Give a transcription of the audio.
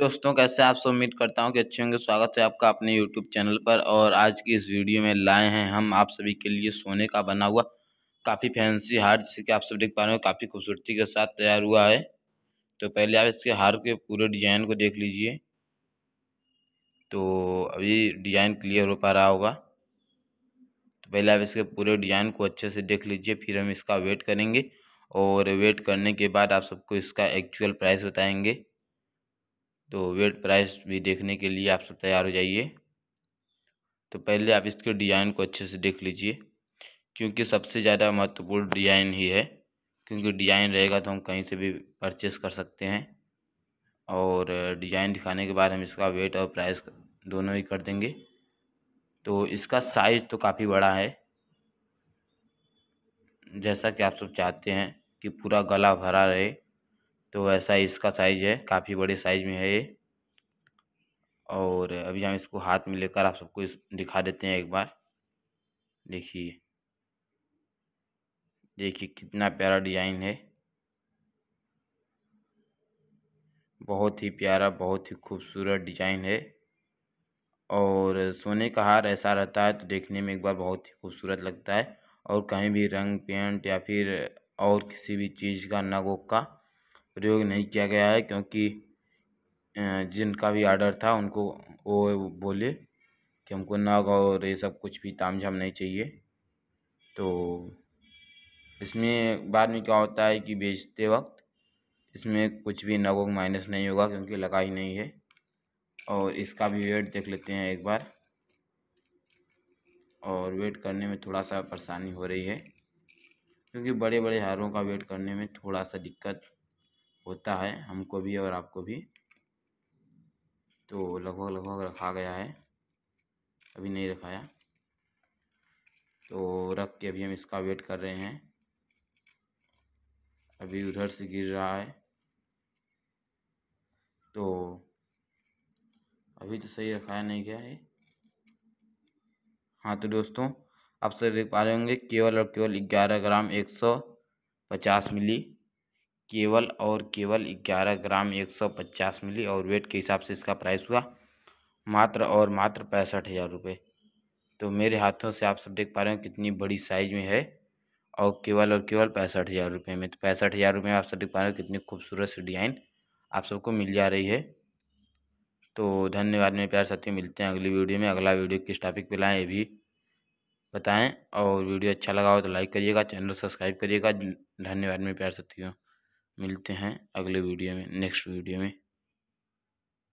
दोस्तों कैसे आप सब उम्मीद करता हूँ कि अच्छे होंगे स्वागत है आपका अपने यूट्यूब चैनल पर और आज की इस वीडियो में लाए हैं हम आप सभी के लिए सोने का बना हुआ काफ़ी फैंसी हार जिसे कि आप सब देख पा रहे हो काफ़ी खूबसूरती के साथ तैयार हुआ है तो पहले आप इसके हार के पूरे डिज़ाइन को देख लीजिए तो अभी डिज़ाइन क्लियर हो पा रहा होगा तो पहले आप इसके पूरे डिज़ाइन को अच्छे से देख लीजिए फिर हम इसका वेट करेंगे और वेट करने के बाद आप सबको इसका एक्चुअल प्राइस बताएंगे तो वेट प्राइस भी देखने के लिए आप सब तैयार हो जाइए तो पहले आप इसके डिज़ाइन को अच्छे से देख लीजिए क्योंकि सबसे ज़्यादा महत्वपूर्ण डिज़ाइन ही है क्योंकि डिज़ाइन रहेगा तो हम कहीं से भी परचेस कर सकते हैं और डिज़ाइन दिखाने के बाद हम इसका वेट और प्राइस दोनों ही कर देंगे तो इसका साइज़ तो काफ़ी बड़ा है जैसा कि आप सब चाहते हैं कि पूरा गला भरा रहे तो ऐसा इसका साइज़ है काफ़ी बड़े साइज़ में है ये और अभी हम इसको हाथ में लेकर आप सबको दिखा देते हैं एक बार देखिए देखिए कितना प्यारा डिज़ाइन है बहुत ही प्यारा बहुत ही खूबसूरत डिज़ाइन है और सोने का हार ऐसा रहता है तो देखने में एक बार बहुत ही खूबसूरत लगता है और कहीं भी रंग पेंट या फिर और किसी भी चीज़ का नगों का प्रयोग नहीं किया गया है क्योंकि जिनका भी आर्डर था उनको वो बोले कि हमको नग और ये सब कुछ भी ताम झाम नहीं चाहिए तो इसमें बाद में क्या होता है कि बेचते वक्त इसमें कुछ भी नगों माइनस नहीं होगा क्योंकि लगा ही नहीं है और इसका भी वेट देख लेते हैं एक बार और वेट करने में थोड़ा सा परेशानी हो रही है क्योंकि बड़े बड़े हारों का वेट करने में थोड़ा सा दिक्कत होता है हमको भी और आपको भी तो लगभग लगभग रखा गया है अभी नहीं रखाया तो रख के अभी हम इसका वेट कर रहे हैं अभी उधर से गिर रहा है तो अभी तो सही रखाया नहीं गया है हाँ तो दोस्तों आप सब देख पा रहे होंगे केवल और केवल ग्यारह ग्राम एक सौ पचास मिली केवल और केवल ग्यारह ग्राम एक सौ पचास मिली और वेट के हिसाब से इसका प्राइस हुआ मात्र और मात्र पैंसठ हज़ार रुपये तो मेरे हाथों से आप सब देख पा रहे हो कितनी बड़ी साइज़ में है और केवल और केवल पैंसठ हज़ार रुपये में तो पैंसठ हज़ार रुपये में आप सब देख पा रहे हो कितनी खूबसूरत सी डिज़ाइन आप सबको मिल जा रही है तो धन्यवाद मेरे प्यार साथियों मिलते हैं अगली वीडियो में अगला वीडियो किस टॉपिक पर लाएँ ये भी बताएँ और वीडियो अच्छा लगा हो तो लाइक करिएगा चैनल सब्सक्राइब करिएगा धन्यवाद मेरे प्यार साथियों मिलते हैं अगले वीडियो में नेक्स्ट वीडियो में